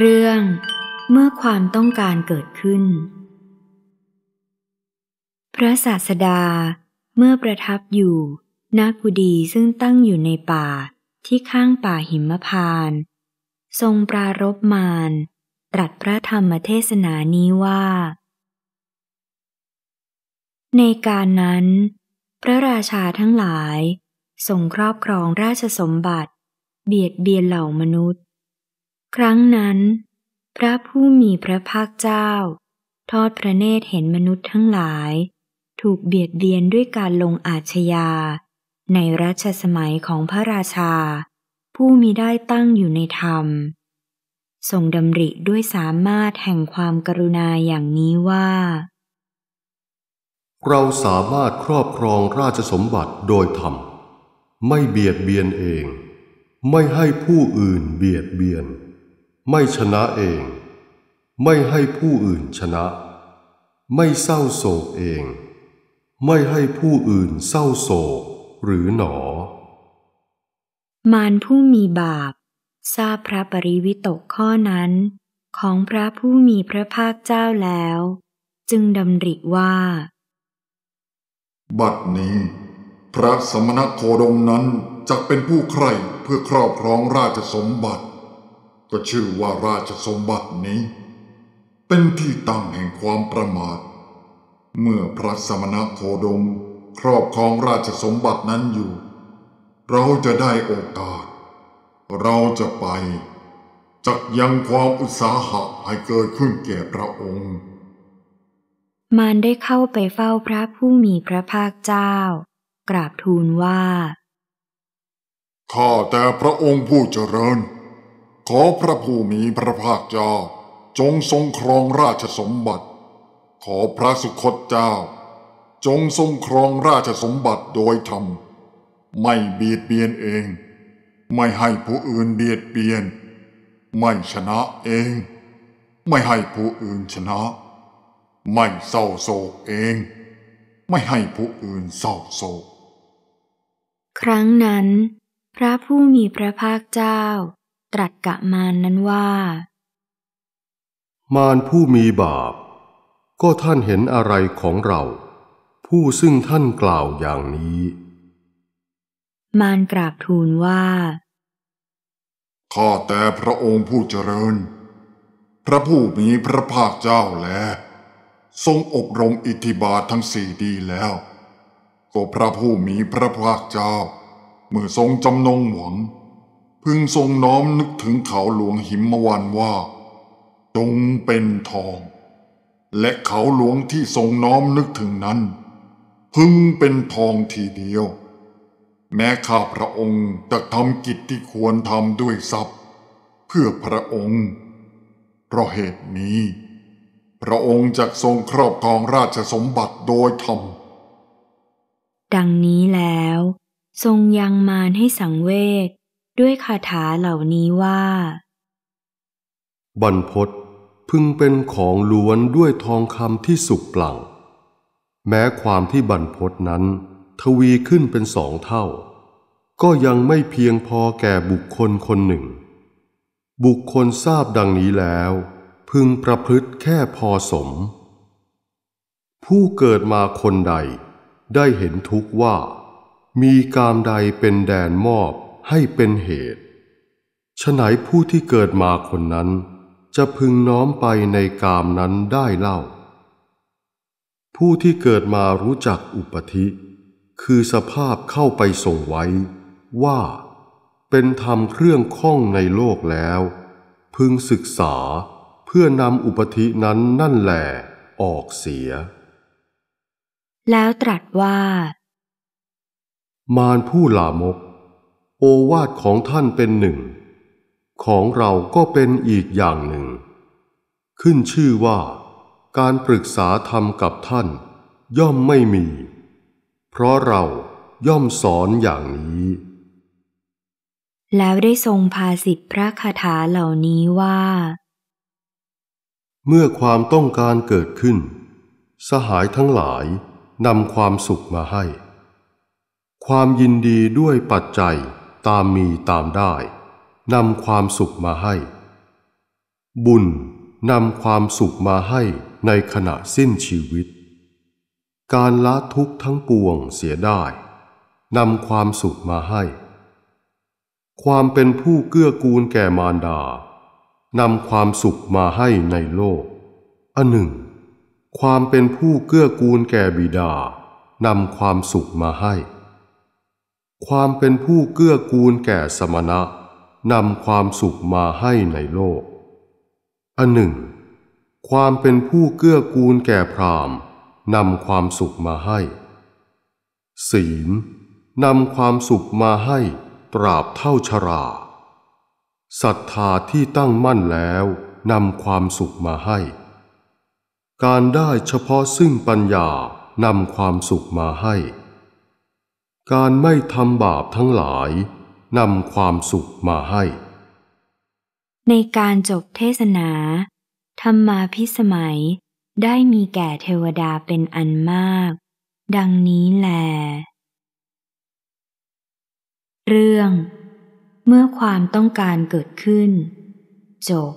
เรื่องเมื่อความต้องการเกิดขึ้น พระศาสดาเมื่อประทับอยู่นากุดีซึ่งตั้งอยู่ในป่าที่ข้างป่าหิมพาน ทรงปรารบมารตรัสพระธรรมเทศนานี้ว่า ในการนั้น พระราชาทั้งหลายทรงครอบครองราชสมบัติ เบียดเบียนเหล่ามนุษย์ครั้งนั้น พระผู้มีพระภาคเจ้า ทอดพระเนตรเห็นมนุษย์ทั้งหลาย ถูกเบียดเบียนด้วยการลงอาชญาในรัชสมัยของพระราชา ผู้มีได้ตั้งอยู่ในธรรมทรงดำริด้วยสามารถแห่งความกรุณาอย่างนี้ว่า เราสามารถครอบครองราชสมบัติโดยธรรม ไม่เบียดเบียนเอง ไม่ให้ผู้อื่นเบียดเบียนไม่ชนะเอง ไม่ให้ผู้อื่นชนะ ไม่เศร้าโศกเอง ไม่ให้ผู้อื่นเศร้าโศกหรือหนอ มารผู้มีบาป ทราบพระปริวิตกข้อนั้น ของพระผู้มีพระภาคเจ้าแล้ว จึงดำริว่า บัดนี้พระสมณโคดมนั้นจักเป็นผู้ใครเพื่อครอบครองราชสมบัติก็ชื่อว่าราชสมบัตินี้ เป็นที่ตั้งแห่งความประมาทเมื่อพระสมณโคดมครอบครองราชสมบัตินั้นอยู่ เราจะได้โอกาส เราจะไป จักยังความอุตสาหะให้เกิดขึ้นแก่พระองค์มารได้เข้าไปเฝ้าพระผู้มีพระภาคเจ้า กราบทูลว่า ข้าแต่พระองค์ผู้เจริญขอพระผู้มีพระภาคเจ้า จงทรงครองราชสมบัติ ขอพระสุคตเจ้า จงทรงครองราชสมบัติโดยธรรม ไม่เบียดเบียนเอง ไม่ให้ผู้อื่นเบียดเบียน ไม่ชนะเอง ไม่ให้ผู้อื่นชนะ ไม่เศร้าโศกเอง ไม่ให้ผู้อื่นเศร้าโศก ครั้งนั้น พระผู้มีพระภาคเจ้าตรัสกะมานนั้นว่า มานผู้มีบาป ก็ท่านเห็นอะไรของเรา ผู้ซึ่งท่านกล่าวอย่างนี้ มานกราบทูลว่า ข้าแต่พระองค์ผู้เจริญพระผู้มีพระภาคเจ้าแลทรงอบรมอิทธิบาททั้งสี่ดีแล้วก็พระผู้มีพระภาคเจ้า เมื่อทรงจำนงหวังพึงทรงน้อมนึกถึงเขาหลวงหิมมวันว่าจงเป็นทอง และเขาหลวงที่ทรงน้อมนึกถึงนั้น พึงเป็นทองทีเดียว แม้ข้าพระองค์จะทำกิจที่ควรทำด้วยทรัพย์เพื่อพระองค์ เพราะเหตุนี้ พระองค์จะทรงครอบครองราชสมบัติโดยธรรม ดังนี้แล้ว ทรงยังมารให้สังเวชด้วยคาถาเหล่านี้ว่าบรรพศพึงเป็นของล้วนด้วยทองคำที่สุกเปล่ง แม้ความที่บรรพศนั้น ทวีขึ้นเป็นสองเท่า ก็ยังไม่เพียงพอแก่บุคคลคนหนึ่ง บุคคลทราบดังนี้แล้ว พึงประพฤติแค่พอสม ผู้เกิดมาคนใด ได้เห็นทุกว่า มีกามใดเป็นแดนมอบให้เป็นเหตุฉไหนผู้ที่เกิดมาคนนั้น จะพึงน้อมไปในกามนั้นได้เล่า ผู้ที่เกิดมารู้จักอุปธิคือสภาพเข้าไปส่งไว้ ว่า เป็นธรรมเครื่องข้องในโลกแล้ว พึงศึกษาเพื่อนำอุปธินั้นนั่นแหลออกเสีย แล้วตรัสว่า มารผู้ลามกโอวาทของท่านเป็นหนึ่ง ของเราก็เป็นอีกอย่างหนึ่ง ขึ้นชื่อว่า การปรึกษาธรรมกับท่านย่อมไม่มี เพราะเราย่อมสอนอย่างนี้ แล้วได้ทรงพาสิทธิพระคาถาเหล่านี้ว่า เมื่อความต้องการเกิดขึ้น สหายทั้งหลายนำความสุขมาให้ ความยินดีด้วยปัจจัยตามมีตามได้ นำความสุขมาให้ บุญ นำความสุขมาให้ในขณะสิ้นชีวิต การละทุกข์ทั้งปวงเสียได้ นำความสุขมาให้ ความเป็นผู้เกื้อกูลแก่มารดา นำความสุขมาให้ในโลกอันหนึ่งความเป็นผู้เกื้อกูลแก่บิดา นำความสุขมาให้ความเป็นผู้เกื้อกูลแก่สมณะนำความสุขมาให้ในโลกอันหนึ่ง ความเป็นผู้เกื้อกูลแก่พรามนำความสุขมาให้ ศีลนำความสุขมาให้ตราบเท่าชราศรัทธาที่ตั้งมั่นแล้วนำความสุขมาให้ การได้เฉพาะซึ่งปัญญานำความสุขมาให้การไม่ทำบาปทั้งหลาย นำความสุขมาให้ ในการจบเทศนา ธรรมาพิสมัยได้มีแก่เทวดาเป็นอันมาก ดังนี้แล เรื่อง เมื่อความต้องการเกิดขึ้น จบ